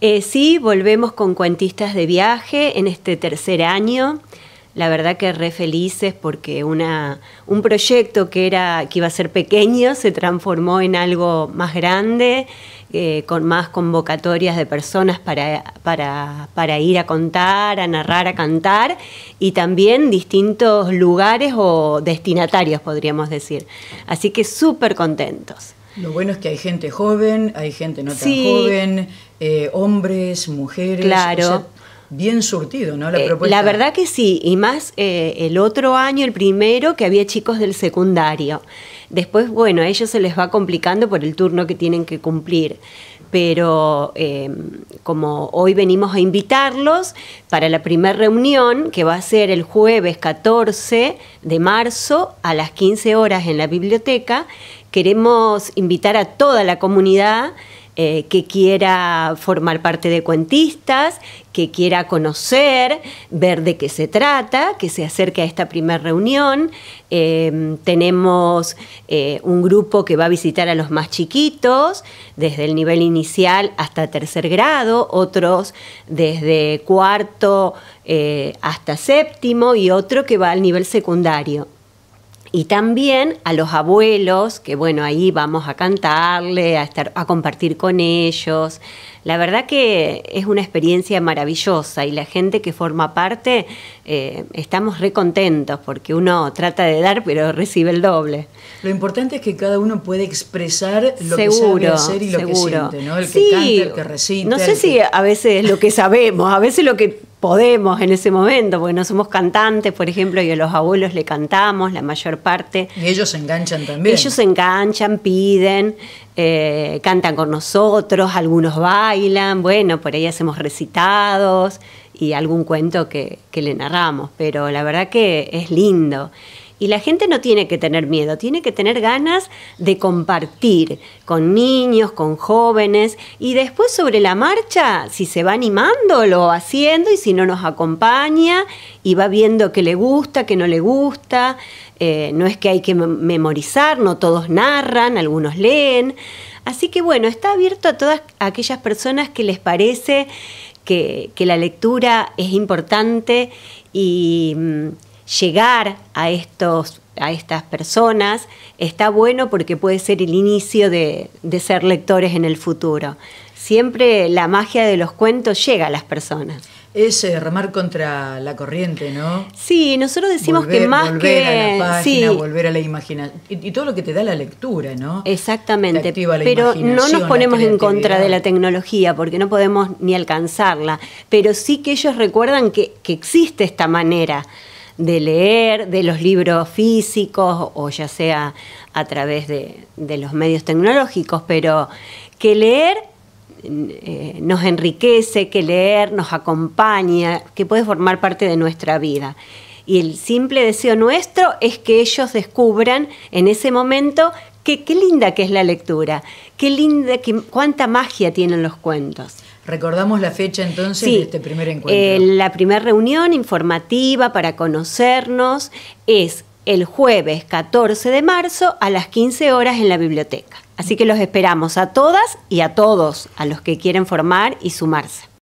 Eh, sí, volvemos con Cuentistas de Viaje en este tercer año. La verdad que re felices porque una, un proyecto que, era, que iba a ser pequeño se transformó en algo más grande, eh, con más convocatorias de personas para, ir a contar, a narrar, a cantar y también distintos lugares o destinatarios, podríamos decir. Así que súper contentos. Lo bueno es que hay gente joven, hay gente no tan joven, eh, hombres, mujeres. Claro. bien surtido, ¿no? La eh, la verdad que sí, y más eh, el otro año, el primero, que había chicos del secundario. Después, bueno, a ellos se les va complicando por el turno que tienen que cumplir. Pero em, como hoy venimos a invitarlos para la primera reunión, que va a ser el jueves 14 de marzo a las 15 horas en la biblioteca, Queremos invitar a toda la comunidad eh, que quiera formar parte de Cuentistas, que quiera conocer, ver de qué se trata, que se acerque a esta primera reunión. Eh, tenemos eh, un grupo que va a visitar a los más chiquitos, desde el nivel inicial hasta tercer grado, otros desde cuarto hasta séptimo y otro que va al nivel secundario y también a los abuelos, que bueno, ahí vamos a cantarle, a, estar, a compartir con ellos. La verdad que es una experiencia maravillosa y la gente que forma parte eh, estamos recontentos porque uno trata de dar pero recibe el doble. Lo importante es que cada uno puede expresar lo que sabe hacer y lo que siente, ¿no? El que que No sé si a veces lo que sabemos, a veces lo que podemos en ese momento, porque no somos cantantes, por ejemplo, y a los abuelos le cantamos la mayor parte. Y ellos se enganchan también. Ellos se enganchan, piden, eh, cantan con nosotros, algunos bailan, bueno, por ahí hacemos recitados y algún cuento que, que le narramos, pero la verdad que es lindo. Y la gente no tiene que tener miedo, tiene que tener ganas de compartir con niños, con jóvenes y después sobre la marcha, si se va animando, lo haciendo y si no nos acompaña y va viendo que le gusta, que no le gusta. Eh, no es que hay que memorizar, no todos narran, algunos leen. Así que bueno, está abierto a todas aquellas personas que les parece que, que la lectura es importante y mm, llegar a, estos, a estas personas está bueno porque puede ser el inicio de, ser lectores en el futuro. Siempre la magia de los cuentos llega a las personas. Es remar contra la corriente, ¿no? Sí, nosotros decimos que más volver que. A la página, Volver a la imaginación. Y, todo lo que te da la lectura, ¿no? Exactamente. Pero no nos ponemos en contra de la tecnología porque no podemos ni alcanzarla. Pero sí que ellos recuerdan que existe esta manera de leer, de los libros físicos o ya sea a través de, los medios tecnológicos, pero que leer eh, nos enriquece, que leer nos acompaña, que puede formar parte de nuestra vida. Y el simple deseo nuestro es que ellos descubran en ese momento qué linda que es la lectura, qué linda, cuánta magia tienen los cuentos. Recordamos la fecha entonces de este primer encuentro. Eh, la primera reunión informativa para conocernos es el jueves 14 de marzo a las 15 horas en la biblioteca. Así que los esperamos a todas y a todos, a los que quieren formar y sumarse.